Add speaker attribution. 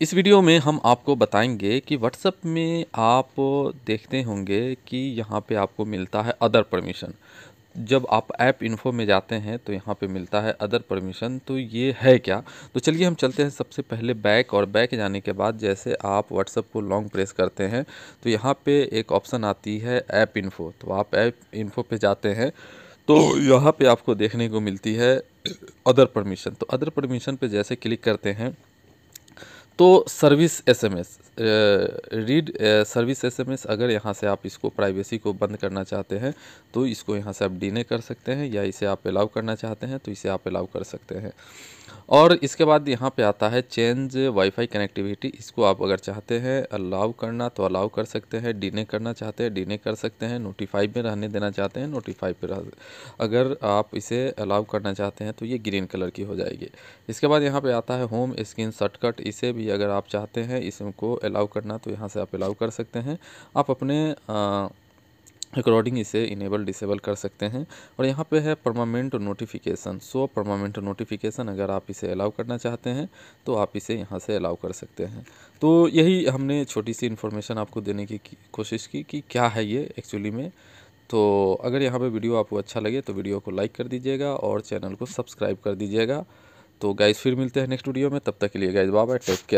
Speaker 1: इस वीडियो में हम आपको बताएंगे कि व्हाट्सअप में आप देखते होंगे कि यहाँ पे आपको मिलता है अदर परमिशन जब आप ऐप इन्फो में जाते हैं तो यहाँ पे मिलता है अदर परमिशन तो ये है क्या तो चलिए हम चलते हैं सबसे पहले बैक और बैक जाने के बाद जैसे आप व्हाट्सअप को लॉन्ग प्रेस करते हैं तो यहाँ पे एक ऑप्शन आती है ऐप इन्फो तो आप ऐप इन्फो पे जाते हैं तो यहाँ पे आपको देखने को मिलती है अदर परमिशन तो अदर परमिशन पे जैसे क्लिक करते हैं तो service SMS read service SMS अगर यहाँ से आप इसको प्राइवेसी को बंद करना चाहते हैं तो इसको यहाँ से आप डीने कर सकते हैं या इसे आप अलाउ करना चाहते हैं तो इसे आप अलाउ कर सकते हैं और इसके बाद यहाँ पे आता है चेंज वाईफाई कनेक्टिविटी इसको आप अगर चाहते हैं अलाउ करना तो अलाउ कर सकते हैं डीने करना चाहते हैं डीने कर सकते हैं नोटिफाई में रहने देना चाहते हैं नोटिफाई पर अगर आप इसे अलाउ करना चाहते हैं तो ये ग्रीन कलर की हो जाएगी इसके बाद यहाँ पर आता है होम स्क्रीन शॉर्टकट इसे भी भी अगर आप चाहते हैं इसको अलाउ करना तो यहाँ से आप अलाउ कर सकते हैं आप अपने अकॉर्डिंग इसे इनेबल डिसेबल कर सकते हैं और यहाँ पे है permanent notification so permanent notification अगर आप इसे अलाउ करना चाहते हैं तो आप इसे यहाँ से अलाउ कर सकते हैं तो यही हमने छोटी सी इन्फॉर्मेशन आपको देने की कोशिश की कि क्या है ये एक्चुअली में तो अगर यहाँ पे वीडियो आपको अच्छा लगे तो वीडियो को लाइक कर दीजिएगा और चैनल को सब्सक्राइब कर दीजिएगा तो गाइज़ फिर मिलते हैं नेक्स्ट वीडियो में तब तक के लिए गाइज बाबा टेक केयर